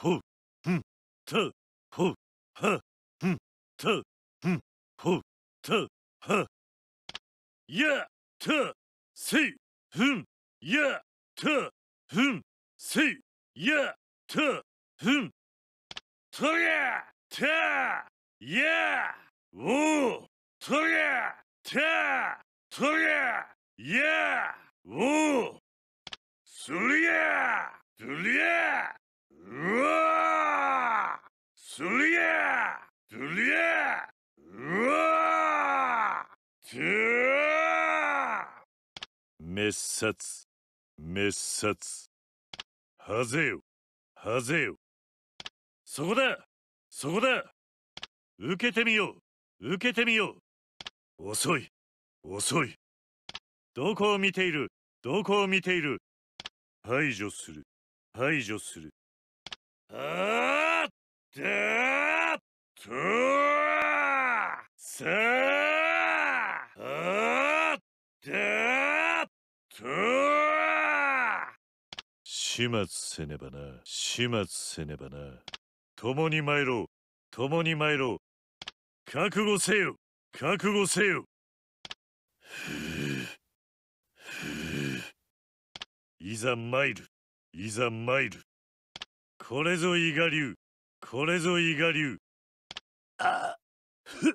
ほんたほはんたんほたはやたせふんやたふんせやたふんとやたやおとやたとややおりゃすりゃすりゃうわて滅殺滅殺はぜよはぜよそこだそこだ受けてみよう受けてみよう遅い遅いどこを見ているどこを見ている排除する排除するああでとせあでと始末せねばな始末せねばな共に参ろう共に参ろう覚悟せよ覚悟せよいざ参るいざ参るこれぞ伊賀流これぞ伊賀流あふ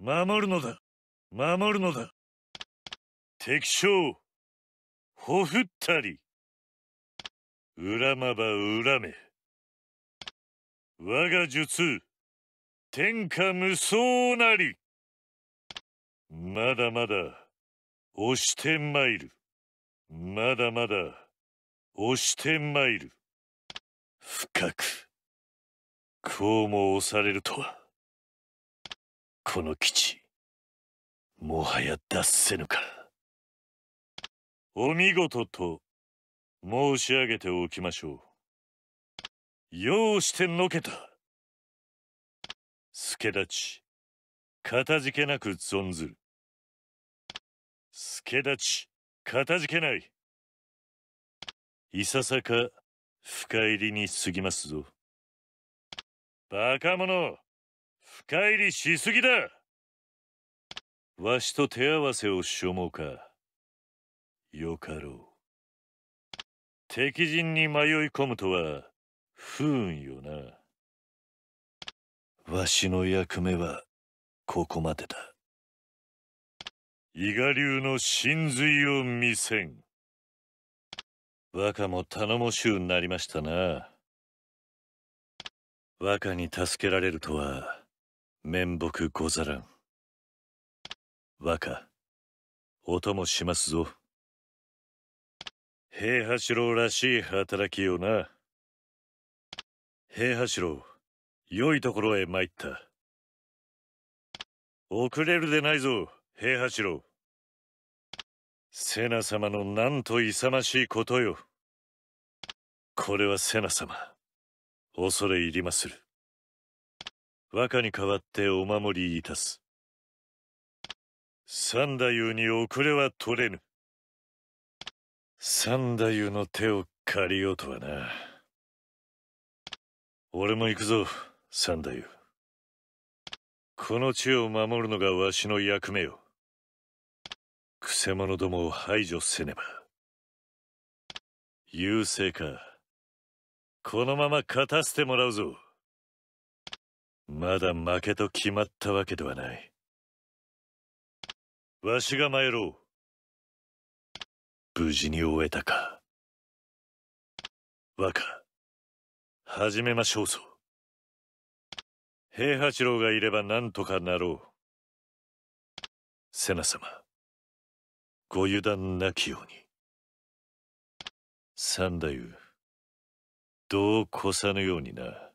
守るのだ守るのだ敵将ほふったり恨まば恨め我が術天下無双なりまだまだ押してまいるまだまだ押してまいる深くこうも押されるとは。この基地もはや脱せぬかお見事と申し上げておきましょうようしてのけた助立ちかたじけなく存ずる助立ちかたじけないいささか深入りに過ぎますぞバカ者深入りしすぎだわしと手合わせをもうかよかろう敵陣に迷い込むとは不運よなわしの役目はここまでだ伊賀流の真髄を見せん若も頼もしゅうなりましたな若に助けられるとは面目ござらん。若、お供しますぞ。平八郎らしい働きよな。平八郎、良いところへ参った。遅れるでないぞ、平八郎。瀬名様のなんと勇ましいことよ。これは瀬名様、恐れ入りまする。若に代わってお守りいたす。三太夫に遅れは取れぬ。三太夫の手を借りようとはな。俺も行くぞ、三太夫。この地を守るのがわしの役目よ。くせ者どもを排除せねば。優勢か。このまま勝たせてもらうぞ。まだ負けと決まったわけではないわしが参ろう無事に終えたか若始めましょうぞ平八郎がいれば何とかなろう瀬名様ご油断なきように三太夫どう越さぬようにな。